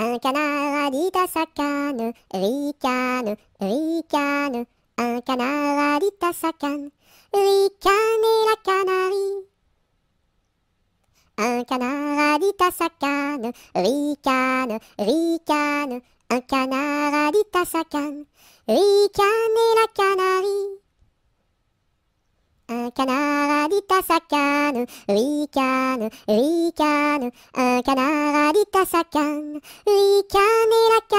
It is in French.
Un canard a dit à sa canne, ricane, ricane. Un canard a dit à sa canne, ricane et la canarie. Un canard a dit à sa canne, ricane, ricane. Un canard a dit à sa canne, ricane et la un canard a dit à sa canne, ricane, ricane. Un canard a dit à sa canne, ricane et la canne